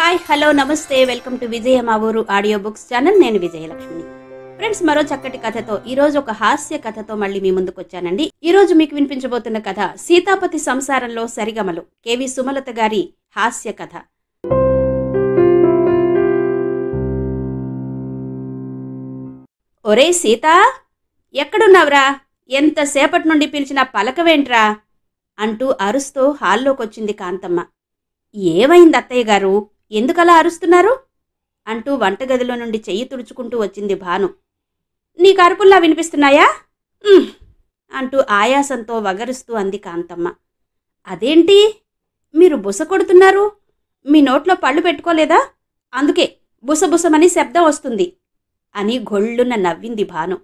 hi hello నమస్తే welcome to Vijaya మా ఊరు ఆడియో బుక్స్ ఛానల్ నేను విజయలక్ష్మి ఫ్రెండ్స్ మరో చక్కటి కథతో ఈ రోజు ఒక హాస్య కథతో మళ్ళీ మీ ముందుకు వచ్చానండి ఈ రోజు మీకు వినిపించబోతున్న కథ సీతాపతి సంసారంలో సరిగమలు కేవి సుమలత గారి హాస్య కథ ఒరే సీత ఎక్కడున్నావురా ఎంతసేపటి నుండి పిలిచిన పలకవేంట్రా అంటూ అరుస్తూ హాల్లోకొచ్చింది కాంతమ్మ ఏమైంది అత్తయ్య గారు ఎందుకలా అరుస్తున్నారు అంటూ వంటగదిలో నుండి చెయ్యి తుడుచుకుంటూ వచ్చింది భాను నీ కరుపుల్లా వినిపిస్తున్నాయా అంటూ ఆయాసంతో వగరుస్తూ అంది కాంతమ్మ అదేంటి మీరు బుస కొడుతున్నారు మీ నోట్లో పళ్ళు పెట్టుకోలేదా అందుకే బుసబుసమని శబ్దం వస్తుంది అని గొళ్ళున నవ్వింది భాను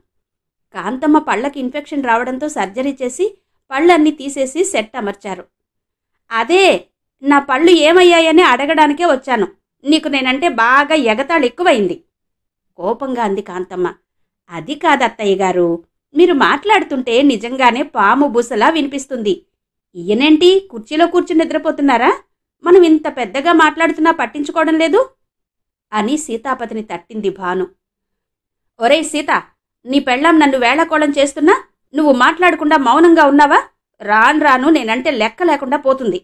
కాంతమ్మ పళ్ళకి ఇన్ఫెక్షన్ రావడంతో సర్జరీ చేసి పళ్ళన్నీ తీసేసి సెట్ అమర్చారు అదే నా పళ్ళు ఏమయ్యాయని అడగడానికే వచ్చాను నీకు నేనంటే బాగా ఎగతాళి ఎక్కువైంది కోపంగా అంది కాంతమ్మ అది కాదత్తయ్య గారు మీరు మాట్లాడుతుంటే నిజంగానే పాము బుసలా వినిపిస్తుంది ఈయనేంటి కుర్చీలో కూర్చుని నిద్రపోతున్నారా మనం ఇంత పెద్దగా మాట్లాడుతున్నా పట్టించుకోవడం లేదు అని సీతాపతిని తట్టింది భాను ఒరే సీత నీ పెళ్ళాం నన్ను వేళకోళం చేస్తున్నా నువ్వు మాట్లాడకుండా మౌనంగా ఉన్నావా రాను రాను నేనంటే లెక్క లేకుండా పోతుంది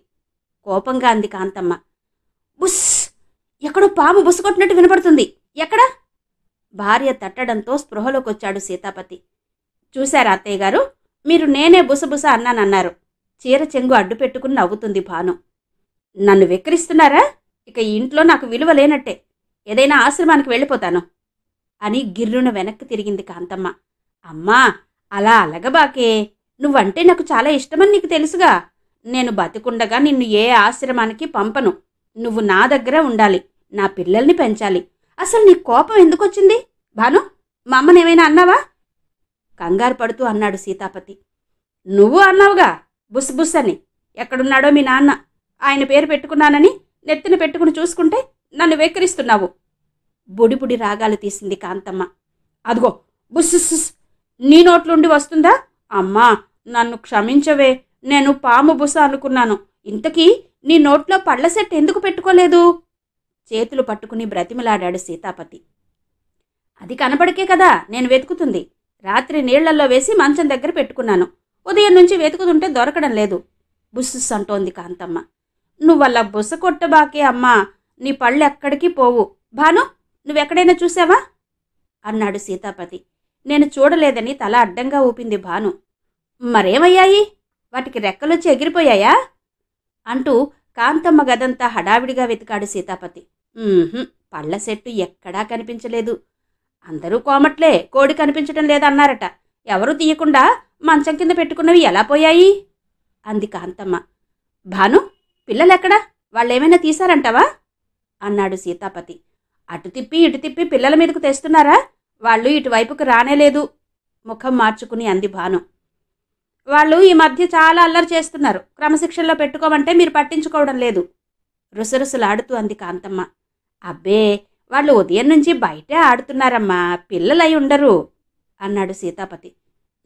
కోపంగా అంది కాంతమ్మ బుస్ ఎక్కడో పాము కొట్టినట్టు వినపడుతుంది ఎక్కడ భార్య తట్టడంతో స్పృహలోకొచ్చాడు సీతాపతి చూశారా అత్తయ్య గారు మీరు నేనే బుసబుస అన్నానన్నారు చీర చెంగు అడ్డు పెట్టుకుని నవ్వుతుంది భాను నన్ను వెక్కిరిస్తున్నారా ఇక ఇంట్లో నాకు విలువ లేనట్టే ఏదైనా ఆశ్రమానికి వెళ్ళిపోతాను అని గిర్రున వెనక్కి తిరిగింది కాంతమ్మ అమ్మా అలా అలగబాకే నువ్వంటే నాకు చాలా ఇష్టమని నీకు తెలుసుగా నేను బతికుండగా నిన్ను ఏ ఆశ్రమానికి పంపను నువ్వు నా దగ్గర ఉండాలి నా పిల్లల్ని పెంచాలి అసలు నీ కోపం ఎందుకొచ్చింది భాను మా ఏమైనా అన్నావా కంగారు పడుతూ అన్నాడు సీతాపతి నువ్వు అన్నావుగా బుస్ బుస్ అని ఎక్కడున్నాడో మీ నాన్న ఆయన పేరు పెట్టుకున్నానని నెత్తిన పెట్టుకుని చూసుకుంటే నన్ను వెక్కిరిస్తున్నావు బుడిబుడి రాగాలు తీసింది కాంతమ్మ అదిగో బుస్ నీ నోట్లుండి వస్తుందా అమ్మా నన్ను క్షమించవే నేను పాము బుస అనుకున్నాను ఇంతకీ నీ నోట్లో పళ్ళ సెట్ ఎందుకు పెట్టుకోలేదు చేతులు పట్టుకుని బ్రతిమలాడాడు సీతాపతి అది కనపడకే కదా నేను వెతుకుతుంది రాత్రి నీళ్లలో వేసి మంచం దగ్గర పెట్టుకున్నాను ఉదయం నుంచి వెతుకుతుంటే దొరకడం లేదు బుస్సుస్ అంటోంది కాంతమ్మ నువ్వలా బుస కొట్టబాకే అమ్మా నీ పళ్ళు ఎక్కడికి పోవు భాను నువ్వెక్కడైనా చూసావా అన్నాడు సీతాపతి నేను చూడలేదని తల అడ్డంగా ఊపింది భాను మరేమయ్యాయి వాటికి రెక్కలు ఎగిరిపోయాయా అంటూ కాంతమ్మ గదంతా హడావిడిగా వెతికాడు సీతాపతి పళ్ళ సెట్టు ఎక్కడా కనిపించలేదు అందరూ కోమట్లే కోడి కనిపించడం లేదన్నారట ఎవరూ తీయకుండా మంచం కింద పెట్టుకున్నవి ఎలా పోయాయి అంది కాంతమ్మ భాను పిల్లలెక్కడా వాళ్ళేమైనా తీశారంటావా అన్నాడు సీతాపతి అటు తిప్పి ఇటు తిప్పి పిల్లల మీదకు తెస్తున్నారా వాళ్ళు ఇటువైపుకు రానేలేదు ముఖం మార్చుకుని అంది భాను వాళ్ళు ఈ మధ్య చాలా అల్లరి చేస్తున్నారు క్రమశిక్షణలో పెట్టుకోమంటే మీరు పట్టించుకోవడం లేదు రుసరుసలాడుతూ అంది కాంతమ్మ అబ్బే వాళ్ళు ఉదయం నుంచి బయటే ఆడుతున్నారమ్మా పిల్లలై ఉండరు అన్నాడు సీతాపతి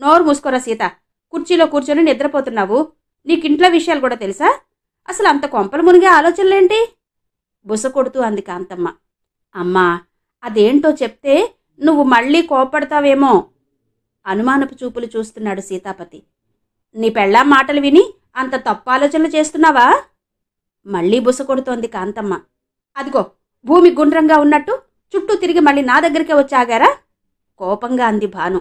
నోరు మూసుకోరా సీత కుర్చీలో కూర్చొని నిద్రపోతున్నావు నీకు ఇంట్లో విషయాలు కూడా తెలుసా అసలు అంత కొంపలు మునిగే ఆలోచనలేంటి బుస కొడుతూ అంది కాంతమ్మ అమ్మా అదేంటో చెప్తే నువ్వు మళ్ళీ కోపడతావేమో అనుమానపు చూపులు చూస్తున్నాడు సీతాపతి నీ పెళ్ళా మాటలు విని అంత తప్పు ఆలోచనలు చేస్తున్నావా మళ్ళీ బుస కొడుతోంది కాంతమ్మ అదిగో భూమి గుండ్రంగా ఉన్నట్టు చుట్టూ తిరిగి మళ్ళీ నా దగ్గరికే వచ్చాగారా కోపంగా అంది భాను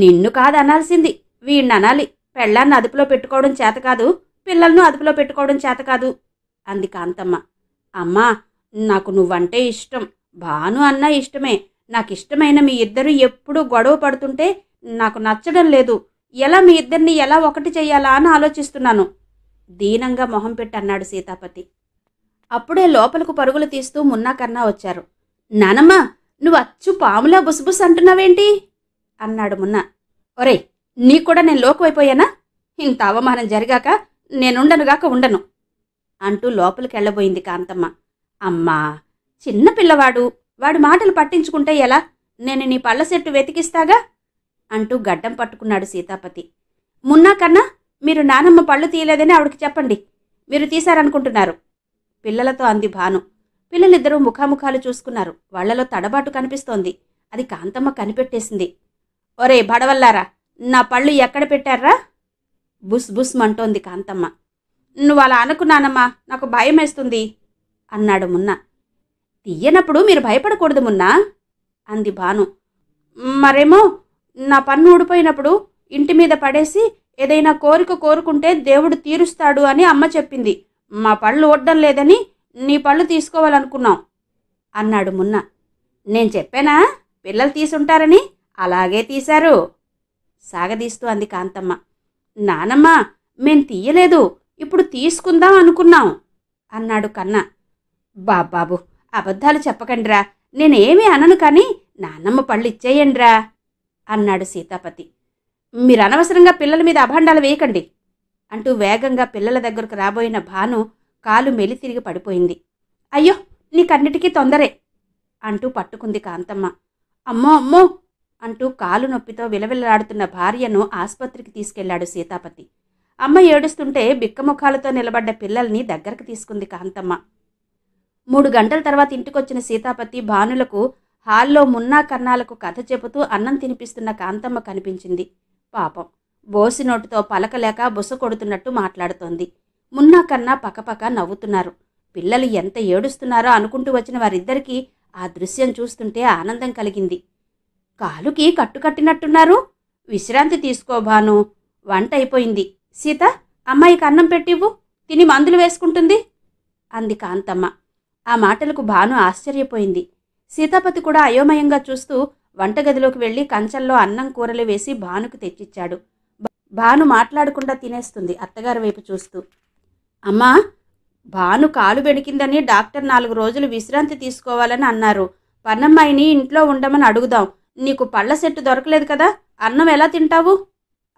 నిన్ను కాదు అనాల్సింది వీణ్ణి అనాలి పెళ్ళాన్ని అదుపులో పెట్టుకోవడం చేత కాదు పిల్లలను అదుపులో పెట్టుకోవడం చేత కాదు అంది కాంతమ్మ అమ్మా నాకు నువ్వంటే ఇష్టం భాను అన్న ఇష్టమే నాకు ఇష్టమైన మీ ఇద్దరు ఎప్పుడూ గొడవ పడుతుంటే నాకు నచ్చడం లేదు ఎలా మీ ఇద్దరిని ఎలా ఒకటి చేయాలా అని ఆలోచిస్తున్నాను దీనంగా మొహం పెట్టి అన్నాడు సీతాపతి అప్పుడే లోపలకు పరుగులు తీస్తూ మున్నా కన్నా వచ్చారు నానమ్మ నువ్వు అచ్చు పాములా బుసబుస్ అంటున్నావేంటి అన్నాడు మున్నా ఒరే నీ కూడా నేను లోకమైపోయానా ఇంత అవమానం జరిగాక నేనుండనుగాక ఉండను అంటూ లోపలికి వెళ్ళబోయింది కాంతమ్మ అమ్మా చిన్న పిల్లవాడు వాడి మాటలు పట్టించుకుంటే ఎలా నేను నీ పళ్ళ సెట్టు వెతికిస్తాగా అంటూ గడ్డం పట్టుకున్నాడు సీతాపతి మున్నా కన్నా మీరు నానమ్మ పళ్ళు తీయలేదని ఆవిడకి చెప్పండి మీరు తీశారనుకుంటున్నారు పిల్లలతో అంది భాను పిల్లలిద్దరూ ముఖాముఖాలు చూసుకున్నారు వాళ్లలో తడబాటు కనిపిస్తోంది అది కాంతమ్మ కనిపెట్టేసింది ఒరే బడవల్లారా నా పళ్ళు ఎక్కడ పెట్టారా బుస్ బుస్ అంటోంది కాంతమ్మ నువ్వు అలా అనుకున్నానమ్మా నాకు భయం వేస్తుంది అన్నాడు మున్నా తీయనప్పుడు మీరు భయపడకూడదు మున్నా అంది భాను మరేమో నా పన్ను ఊడిపోయినప్పుడు ఇంటి మీద పడేసి ఏదైనా కోరిక కోరుకుంటే దేవుడు తీరుస్తాడు అని అమ్మ చెప్పింది మా పళ్ళు ఓడ్డం లేదని నీ పళ్ళు తీసుకోవాలనుకున్నాం అన్నాడు మున్న నేను చెప్పానా పిల్లలు తీసుంటారని అలాగే తీశారు సాగదీస్తూ అంది కాంతమ్మ నానమ్మ మేం తీయలేదు ఇప్పుడు తీసుకుందాం అనుకున్నాం అన్నాడు కన్న బాబాబు అబద్ధాలు చెప్పకండిరా నేనేమీ అనను కానీ నానమ్మ పళ్ళు ఇచ్చేయండిరా అన్నాడు సీతాపతి మీరు అనవసరంగా పిల్లల మీద అభాండాలు వేయకండి అంటూ వేగంగా పిల్లల దగ్గరకు రాబోయిన భాను కాలు మెలి తిరిగి పడిపోయింది అయ్యో నీకన్నిటికీ తొందరే అంటూ పట్టుకుంది కాంతమ్మ అమ్మో అమ్మో అంటూ కాలు నొప్పితో విలవిలలాడుతున్న భార్యను ఆసుపత్రికి తీసుకెళ్లాడు సీతాపతి అమ్మ ఏడుస్తుంటే బిక్కముఖాలతో నిలబడ్డ పిల్లల్ని దగ్గరకు తీసుకుంది కాంతమ్మ మూడు గంటల తర్వాత ఇంటికొచ్చిన సీతాపతి భానులకు హాల్లో మున్నా కన్నాలకు కథ చెబుతూ అన్నం తినిపిస్తున్న కాంతమ్మ కనిపించింది పాపం బోసి నోటితో పలకలేక బుస కొడుతున్నట్టు మాట్లాడుతోంది మున్నా కన్నా పక్కపక్క నవ్వుతున్నారు పిల్లలు ఎంత ఏడుస్తున్నారో అనుకుంటూ వచ్చిన వారిద్దరికీ ఆ దృశ్యం చూస్తుంటే ఆనందం కలిగింది కాలుకి కట్టుకట్టినట్టున్నారు విశ్రాంతి తీసుకోబాను వంట అయిపోయింది సీత అమ్మాయికి అన్నం పెట్టివ్వు తిని మందులు వేసుకుంటుంది అంది కాంతమ్మ ఆ మాటలకు భాను ఆశ్చర్యపోయింది సీతాపతి కూడా అయోమయంగా చూస్తూ వంటగదిలోకి వెళ్ళి కంచంలో అన్నం కూరలు వేసి భానుకు తెచ్చిచ్చాడు భాను మాట్లాడకుండా తినేస్తుంది అత్తగారి వైపు చూస్తూ అమ్మా భాను కాలు బెడికిందని డాక్టర్ నాలుగు రోజులు విశ్రాంతి తీసుకోవాలని అన్నారు పన్నమ్మాయిని ఇంట్లో ఉండమని అడుగుదాం నీకు పళ్ళ సెట్టు దొరకలేదు కదా అన్నం ఎలా తింటావు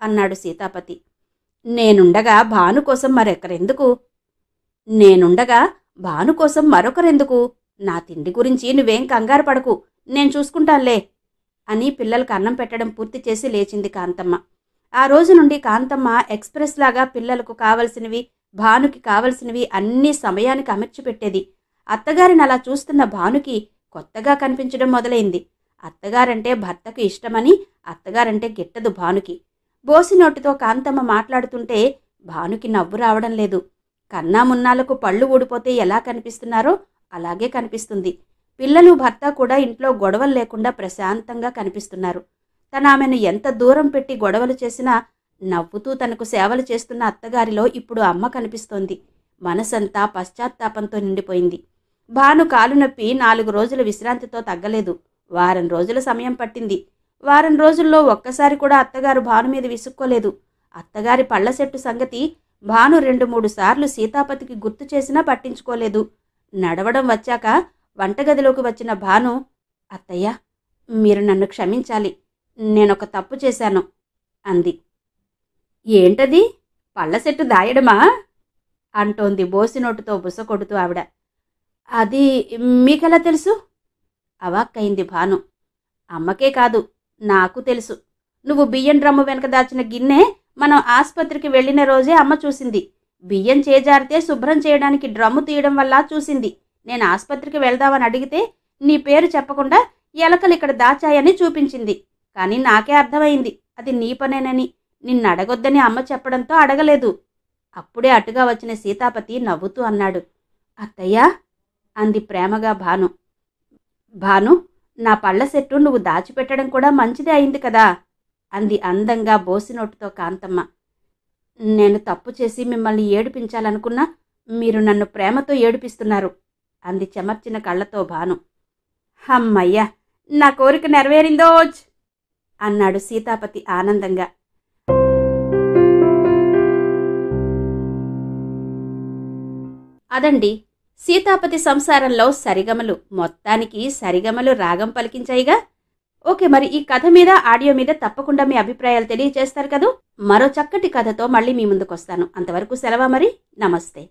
అన్నాడు సీతాపతి నేనుండగా భాను కోసం మరెక్కరెందుకు నేనుండగా భాను కోసం మరొకరెందుకు నా తిండి గురించి నువ్వేం కంగారు పడకు నేను చూసుకుంటానులే అని పిల్లలకు అన్నం పెట్టడం పూర్తి చేసి లేచింది కాంతమ్మ ఆ రోజు నుండి కాంతమ్మ ఎక్స్ప్రెస్ లాగా పిల్లలకు కావలసినవి భానుకి కావలసినవి అన్ని సమయానికి అమర్చి పెట్టేది అత్తగారిని అలా చూస్తున్న భానుకి కొత్తగా కనిపించడం మొదలైంది అత్తగారంటే భర్తకు ఇష్టమని అత్తగారంటే గిట్టదు భానుకి బోసి నోటితో కాంతమ్మ మాట్లాడుతుంటే భానుకి నవ్వు రావడం లేదు కన్నా మున్నాలకు పళ్ళు ఊడిపోతే ఎలా కనిపిస్తున్నారో అలాగే కనిపిస్తుంది పిల్లలు భర్త కూడా ఇంట్లో గొడవలు లేకుండా ప్రశాంతంగా కనిపిస్తున్నారు తను ఆమెను ఎంత దూరం పెట్టి గొడవలు చేసినా నవ్వుతూ తనకు సేవలు చేస్తున్న అత్తగారిలో ఇప్పుడు అమ్మ కనిపిస్తోంది మనసంతా పశ్చాత్తాపంతో నిండిపోయింది భాను కాలు నొప్పి నాలుగు రోజుల విశ్రాంతితో తగ్గలేదు వారం రోజుల సమయం పట్టింది వారం రోజుల్లో ఒక్కసారి కూడా అత్తగారు భాను మీద విసుక్కోలేదు అత్తగారి పళ్ళ చెట్టు సంగతి భాను రెండు మూడు సార్లు సీతాపతికి గుర్తు చేసినా పట్టించుకోలేదు నడవడం వచ్చాక వంటగదిలోకి వచ్చిన భాను అత్తయ్య మీరు నన్ను క్షమించాలి నేనొక తప్పు చేశాను అంది ఏంటది పళ్ళ దాయడమా అంటోంది బోసినోటుతో కొడుతూ ఆవిడ అది మీకెలా తెలుసు అవాక్కైంది భాను అమ్మకే కాదు నాకు తెలుసు నువ్వు బియ్యం డ్రమ్ము వెనక దాచిన గిన్నె మనం ఆసుపత్రికి వెళ్ళిన రోజే అమ్మ చూసింది బియ్యం చేజారితే శుభ్రం చేయడానికి డ్రమ్ము తీయడం వల్ల చూసింది నేను ఆసుపత్రికి వెళ్దామని అడిగితే నీ పేరు చెప్పకుండా ఎలకలు ఇక్కడ దాచాయని చూపించింది కానీ నాకే అర్థమైంది అది నీ పనేనని నిన్ను అడగొద్దని అమ్మ చెప్పడంతో అడగలేదు అప్పుడే అటుగా వచ్చిన సీతాపతి నవ్వుతూ అన్నాడు అత్తయ్యా అంది ప్రేమగా భాను భాను నా పళ్ళ సెట్టు నువ్వు దాచిపెట్టడం కూడా మంచిదే అయింది కదా అంది అందంగా బోసినోటుతో కాంతమ్మ నేను తప్పు చేసి మిమ్మల్ని ఏడిపించాలనుకున్నా మీరు నన్ను ప్రేమతో ఏడిపిస్తున్నారు అంది చెమర్చిన కళ్ళతో భాను అమ్మయ్యా నా కోరిక నెరవేరిందోజ్ అన్నాడు సీతాపతి ఆనందంగా అదండి సీతాపతి సంసారంలో సరిగమలు మొత్తానికి సరిగమలు రాగం పలికించాయిగా ఓకే మరి ఈ కథ మీద ఆడియో మీద తప్పకుండా మీ అభిప్రాయాలు తెలియజేస్తారు కదా మరో చక్కటి కథతో మళ్ళీ మీ ముందుకు వస్తాను అంతవరకు సెలవు మరి నమస్తే